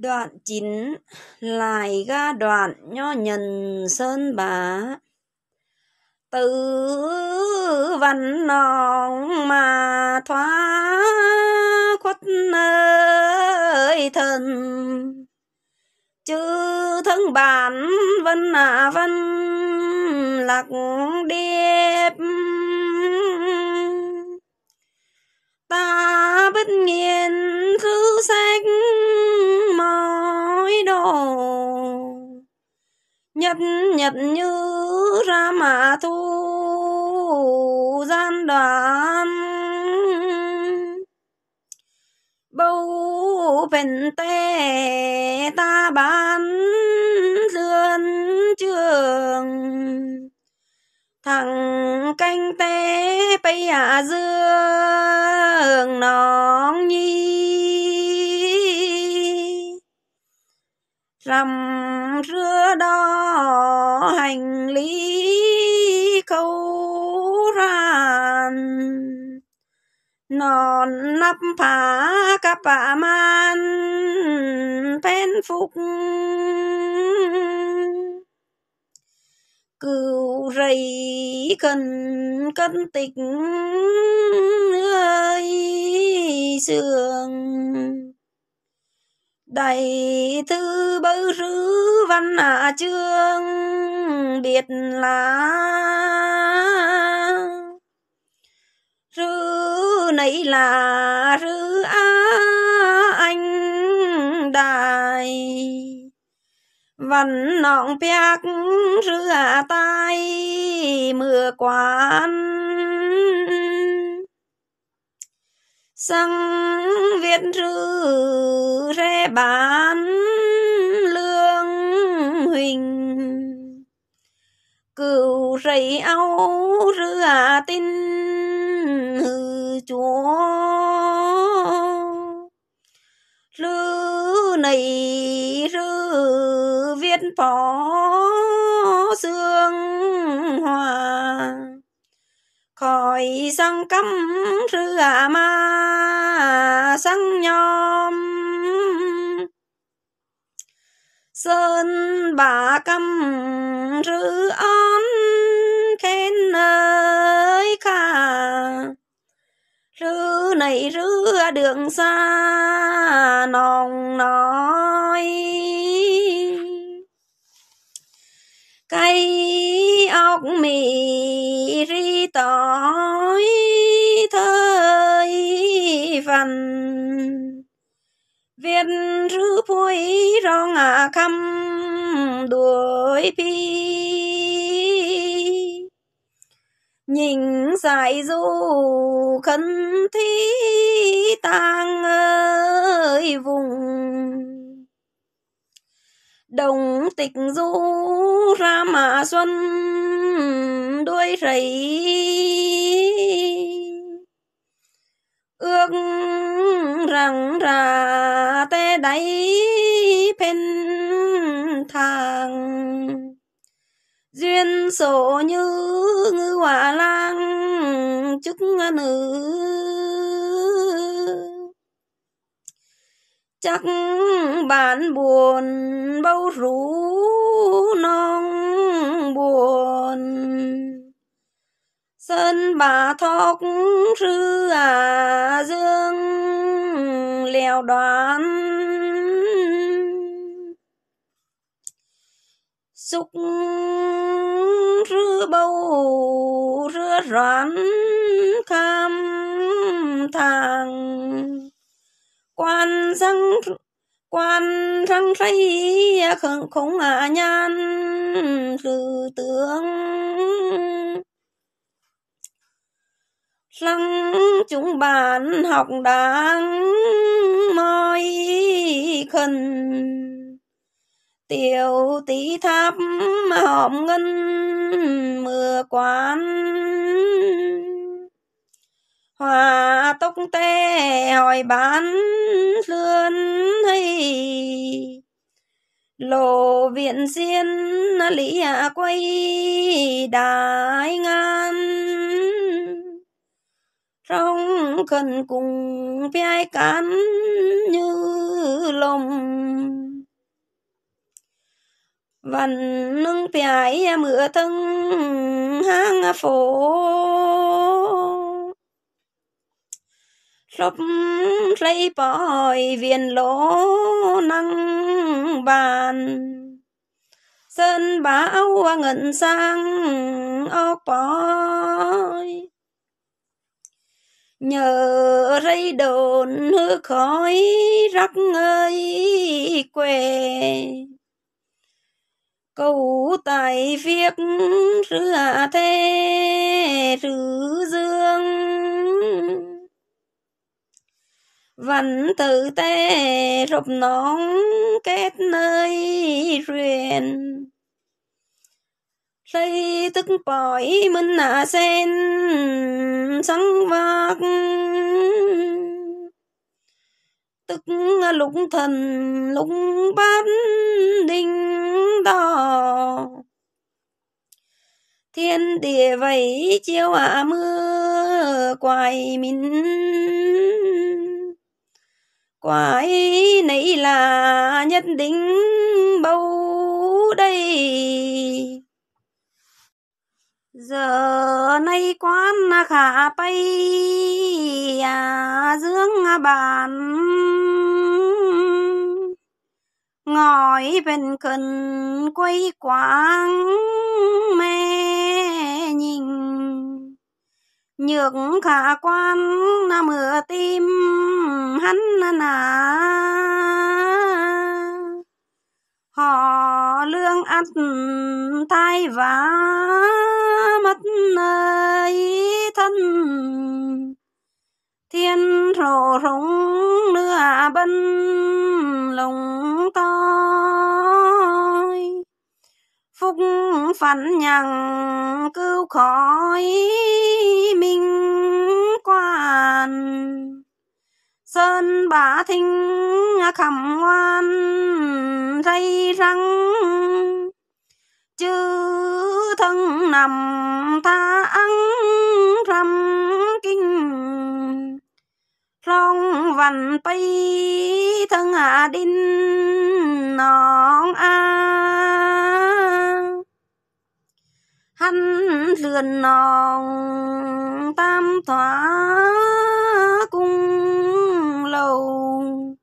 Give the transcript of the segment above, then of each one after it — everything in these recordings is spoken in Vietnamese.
Đoạn chín lại ga đoạn nho nhân sơn bá Tử văn nòng mà thoá khuất nơi thần Chư thân bản vân à vân lạc điệp Ta bất nghiền thư sách nói đồ nhật nhật như ra mà thu gian đoạn bầu bền tê ta bán lươn trường thằng canh tê bây à dương nón nhi rằm rưa đo hành lý câu ran nón nắp phá cặp bà man pen phục cừu rầy cần cân tịch ơi sương Đầy thư bơ rứ văn hạ à chương biệt lá Rứ nấy là rứ á anh đài Văn nọng piác rứ hạ à tai mưa quán sang viện rư rê bán lương huỳnh Cựu rầy áo rư à tin hư chúa Rư này rư viết phó xương khỏi sân cấm rư à ma sân nhom sơn bà cấm rư on khen ơi cả rư này rư đường xa nòng nói cây ốc mì ri tỏi thời phần Việt rư phôi rong ngà khăm đuổi pi nhìn dài du khấn thi tang đồng tịch du ra mà xuân đuôi rẫy ước rằng ra té đáy phên thang duyên sổ như ngư hòa lang chức nữ chắc bạn buồn bao rú non buồn sân bà thóc rư à dương lèo đoán xúc rư bầu rưa rán cam thang quan răng quan răng rây khẩn khổng à nhan rư tướng răng chúng bạn học đáng mỏi khẩn tiểu tí tháp hòm ngân mưa quán hòa tốc tê hỏi bán lươn hay lộ viện xiên lý hạ quay đại ngàn trong khẩn cùng vai cán như lồng văn nâng piái mưa thân hang phố lốp lấy bòi viên lỗ năng bàn sơn bão ngẩn sang ốc bòi nhờ rây đồn hư khói rắc ngơi quê cầu tài việc rửa thế rứ dương vẫn tự tê rụp nón kết nơi ruyền xây tức bỏi minh nạ sen sáng vác tức lục thần lục bát đinh đỏ thiên địa vẫy chiếu ả à mưa quài mình quả ấy nấy là nhất định bầu đây giờ nay quán khả bay à, dưỡng bàn ngồi bên cần quay quảng mê nhược khả quan là mửa tim hắn nà họ lương ăn thay và mất nơi thân thiên rổ rúng nửa bân lùng to phúc phản nhằng lòng cứu khỏi minh quan sơn bà thinh khẩm ngoan rây răng chư thân nằm ta ăn râm kinh long vằn bay thân hạ à đinh nón an khăn lườn nòng tam thỏa cung lầu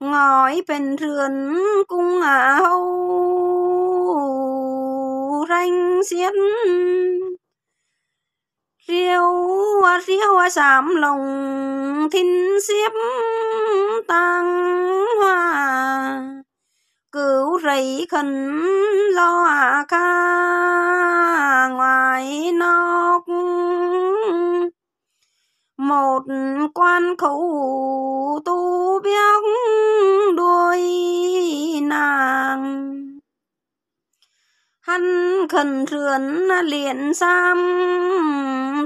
ngói bên rườn cung à hâu ranh xiết riêu riêu sám lòng thinh xiếp tăng hoa cứu rẫy khẩn lo ca ngoài nóc một quan khẩu tu béo đuôi nàng hắn khẩn rườn liền sam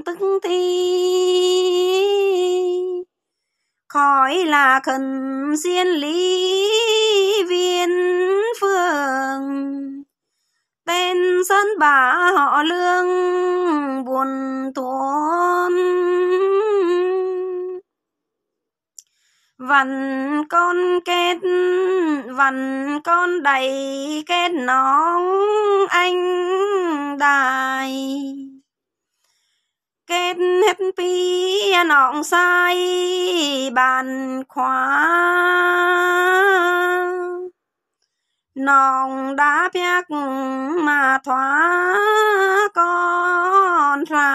tức thi khỏi là khẩn diên lý viên dân bà họ lương buồn thốn vằn con kết vằn con đầy kết nóng anh đài kết hết pi nọng sai bàn khóa nòng đã biết mà thoá con ra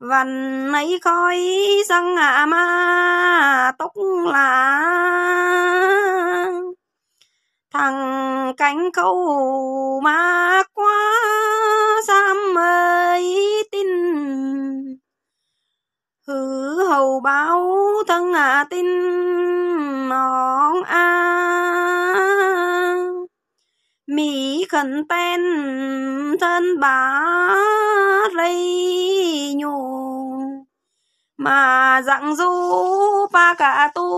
vần ấy coi răng hạ ma túc là thằng cánh câu ma quá giam ấy tin hử hầu báo thân hạ tin nó 2a mỹ khẩn tên thân bà lấy nhù mà dặn du ba cả tu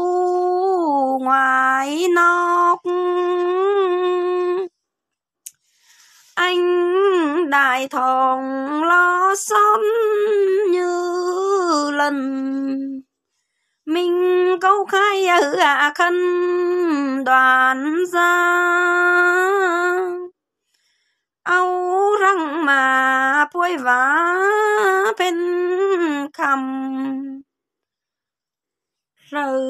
ngoài nóc anh đại thòng lo xóm như lần minh câu khai hữu hạ khăn đoàn ra âu răng mà bôi vá bên cầm rồi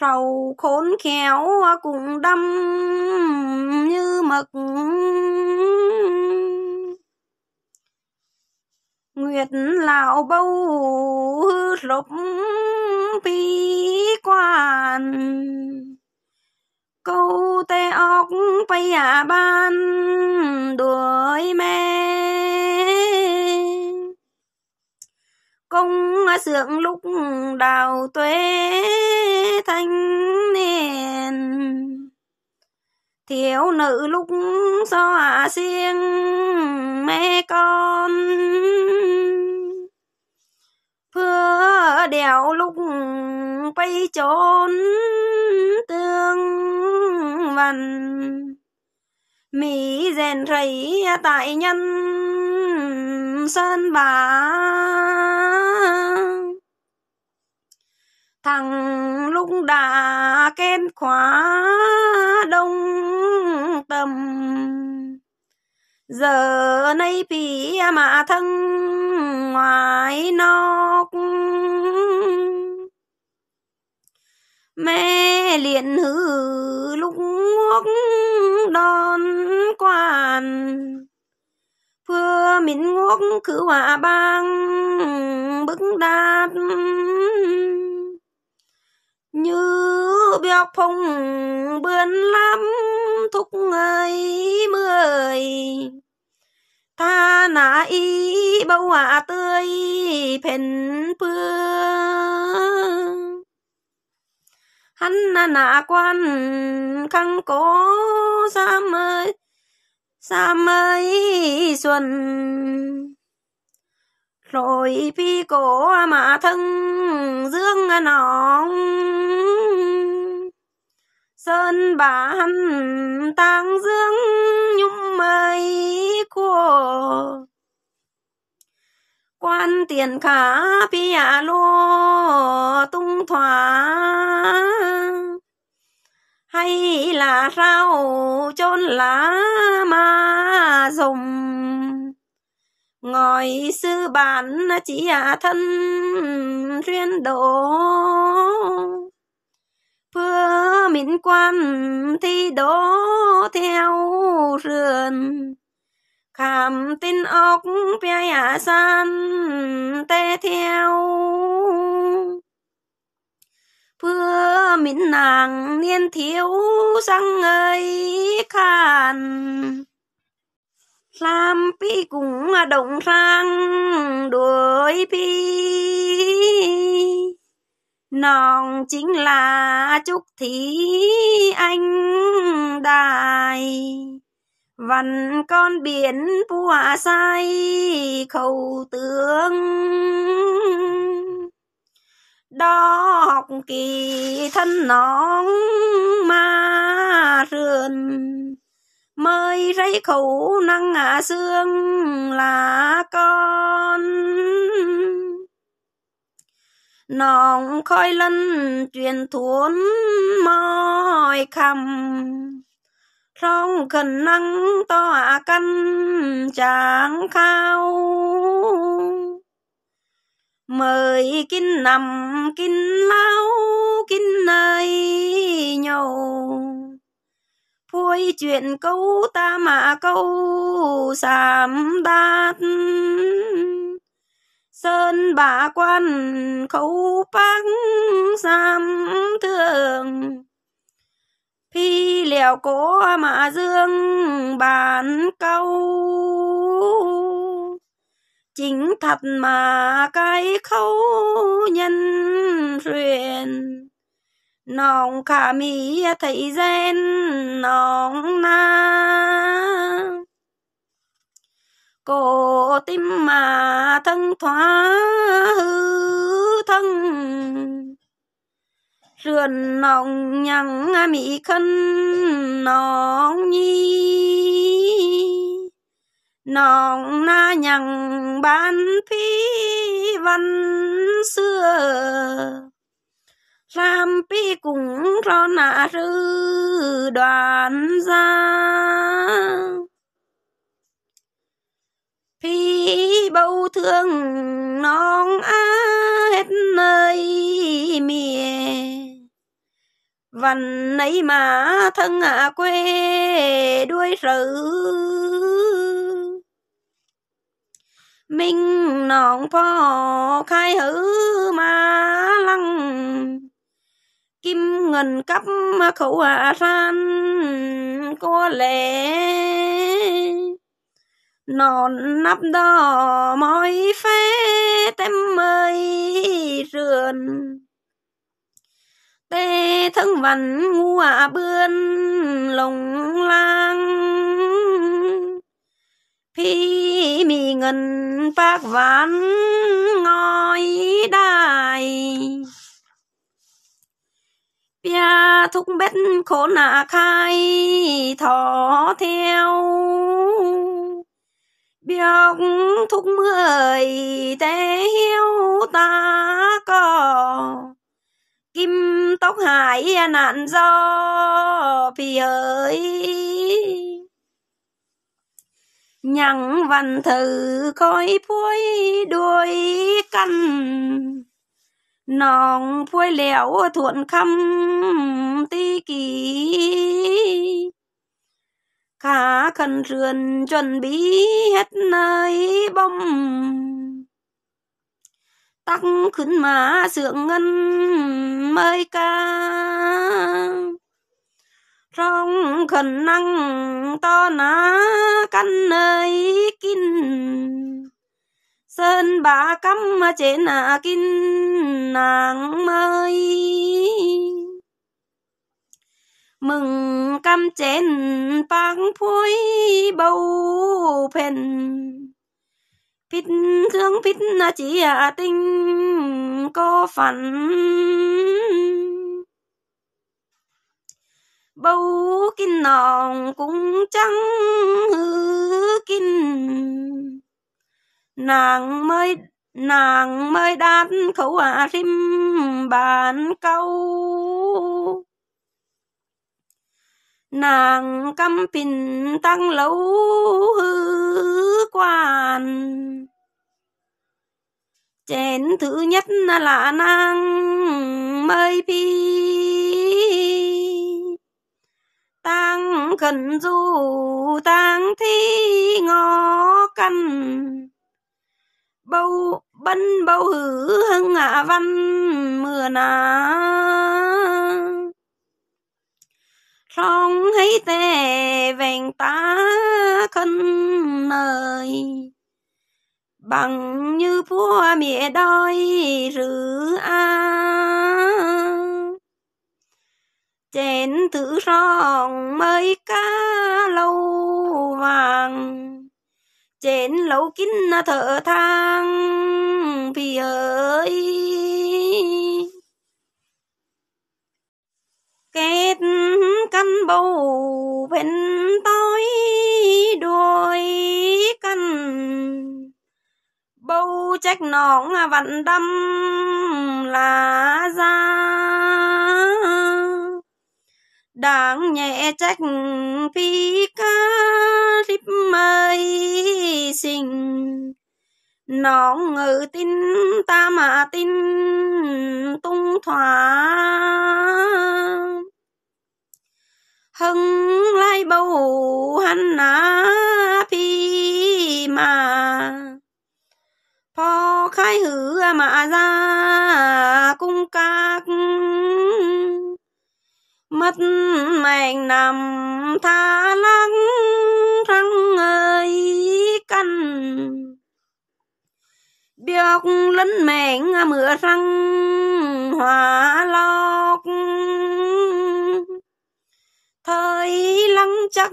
sầu khốn khéo cũng đâm như mực nguyệt lão bâu hư rộp pi quan câu tê óc bay à ban đuổi mê công sượng lúc đào tuế thanh niên thiếu nữ lúc so à siêng mê con Phưa đèo lúc bay trốn tương văn Mỹ rèn rẫy tại nhân sơn bà Thằng lúc đã kén khóa đông tầm Giờ nay bị mà thân ngoài nóc mẹ liền hư lúc nguốc đón quan phưa mình nguốc cứ hòa bang bức đạt như béo phong bươn lắm thúc ngày mười ta na y bao hòa tươi phèn phương hắn na na quan khăng cố sa mới sa mới xuân rồi phi cổ mà thân dương nọng sơn bản tang dương nhung mây 过。quan tiền khả pi à lô tung thỏa hay là rau chôn lá ma dùng ngồi sư bản chỉ à thân duyên đổ phưa minh quan thi đố theo rườn khảm tin ốc bia ả san tê theo bữa mịn nàng niên thiếu sang ấy khan làm pi cũng động răng đuổi pi nòng chính là chúc thí anh đài Vằn con biển vua say khâu tướng Đó học kỳ thân nón ma rườn Mới rấy khẩu năng hạ xương là con Nòng khói lân truyền thốn mỏi khăm trong cần nắng to căn chàng khao mời kinh nằm kinh lao kinh này nhầu phôi chuyện câu ta mà câu sám đát sơn bà quan khấu bác giam thương phi liệu cố mà dương bản câu chính thật mà cái khâu nhân truyền nòng khả mỹ thấy gen nòng na cổ tim mà thân thoá hư thân sườn nọng nhằng mỹ khăn nọng nhi nọng na nhằng bán phi văn xưa làm pi cũng cho nạ rư đoàn ra phi bầu thương nong á hết nơi miền vành nấy mà thân ạ à quê đuôi sự minh nọn phò khai hữu ma lăng kim ngân cấp khẩu hạ san có lẽ nọn nắp đỏ mỏi phế tem mây rườn tê thân vành ngu bươn lồng lang phi mi ngân bác ván ngói đài bia thúc bét khổ nạ khai thỏ theo biếc thúc mười té hiếu ta cò kim tóc hải à, nạn do phi hỡi nhằng văn thử coi phôi đuôi căn nòng phôi lẻo thuận khăm ti kỳ khá khẩn rườn chuẩn bị hết nơi bông khấn sượng ngân ca, trong năng to ná căn nơi tăng ขึ้นมาเสื่องเงินไม่การ้องขันนั่งต่อหนากันเนยกิน sơn bà cắm mà chế nà kinh nàng mới mừng cam chén bang phui bầu phèn Vít thương vít là chỉ à tinh có phận bầu kinh nòng cũng chẳng hư kinh Nàng mới nàng mới đát khẩu à rim bàn câu nàng căm pin tăng lâu hư quan chén thứ nhất là năng mây pi tăng khẩn du tăng thi ngó căn bâu bân bâu hử hưng hạ văn mưa nắng trong hãy tề vẹn ta khân nơi bằng như vua mẹ đôi rử a chén thử rong mới cá lâu vàng chén lâu kín thở thang vì ơi kết căn bầu bên tối đuôi căn bầu trách nón vặn tâm là ra đáng nhẹ trách phi ca rip mây sinh nó ngự tin ta mà tin tung thỏa hưng lai bầu hắn á phi mà phò khai hứa à mà ra cung các mất mạnh nằm tha lắng chót lính mẹn mưa răng hòa lót thời lắng chắc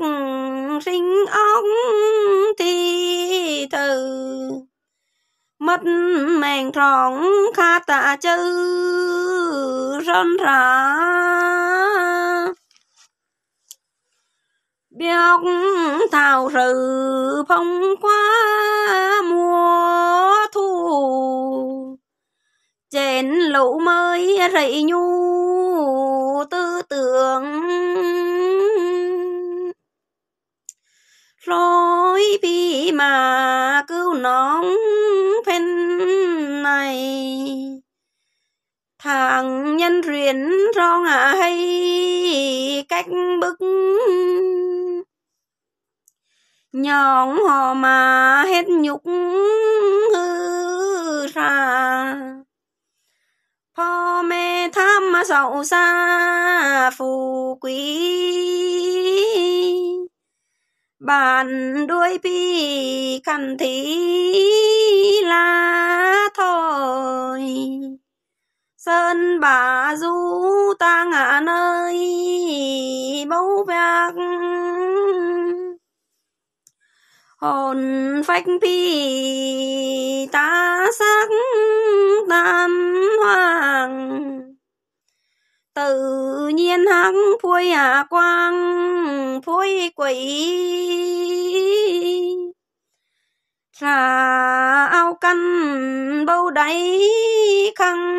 sinh ống thì từ mất mèn tròn kha tạ chữ rơn rã bióc thảo rừ phong quá mùa chén lũ mới rậy nhu tư tưởng lối bi mà cứu nóng phen này thằng nhân ruyến rong hạ hay cách bức nhọn họ mà hết nhục hư ra po mê tham xa phù quý bàn đuôi pi căn thí là thôi sơn bà du ta ngã nơi bấu vạc hồn phách phi ta sắc tam hoàng tự nhiên hắc phôi hạ quang phôi quỷ trà ao căn bâu đáy khăng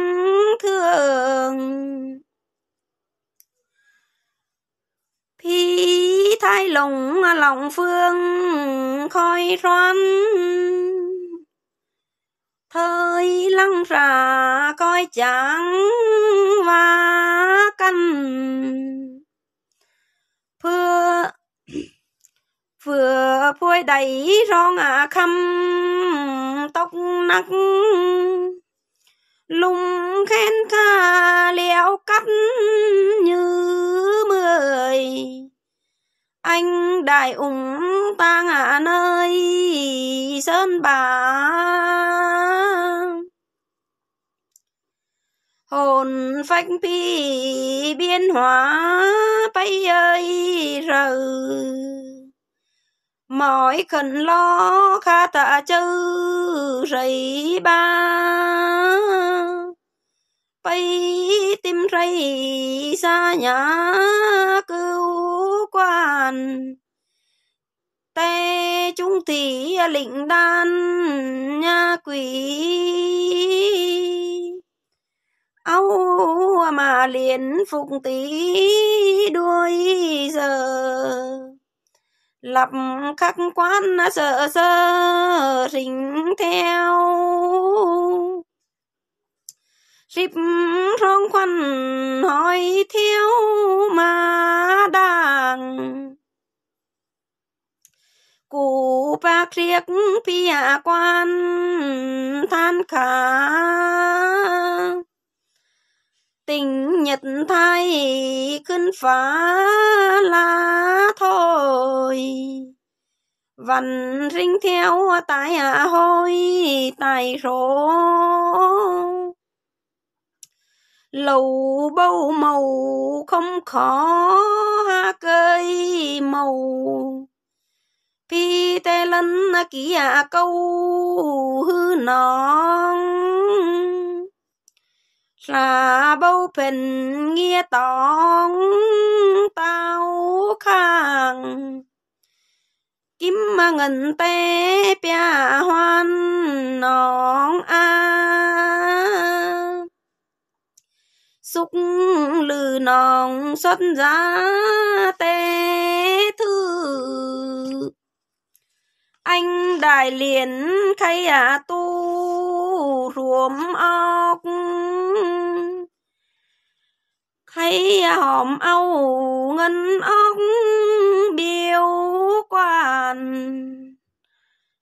thường phi thái lồng lòng phương khói roan thời lăng ra coi chẳng và căn phưa vừa phôi đầy rong à khăm tóc nắng lùng khen kha liễu cắt như ơi anh đại ủng ta ngã nơi sơn bà hồn phách phi biến hóa bay ơi rờ mọi khẩn lo kha tạ chư rầy ba bay tim rây xa nhà cứu quan tê chúng thì lĩnh đan nha quỷ âu mà liền phục tí đuôi giờ lập khắc quan sợ sơ rình theo rịp rong khoăn hỏi thiếu mà đàng cụ ba kriếc pia quan than khả tình nhật thay khấn phá lá thôi vằn rinh theo tài à hôi tài rỗ lầu bâu màu không khó cây màu phi tê lân kia câu hư nón là bâu phình nghe tỏng tao khang kim mà ngân tê pia hoan nón an xúc lư nòng xuất giá tê thư anh đại liền khay à tu ruộng ốc khay hòm âu ngân ốc biêu quan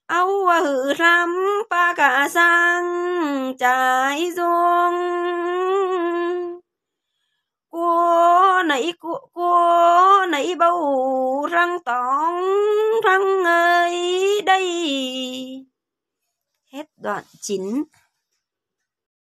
âu à hử ram pa cả sang trái ruộng cua nãy cua cua nãy bầu răng tóng răng ấy đây hết đoạn chính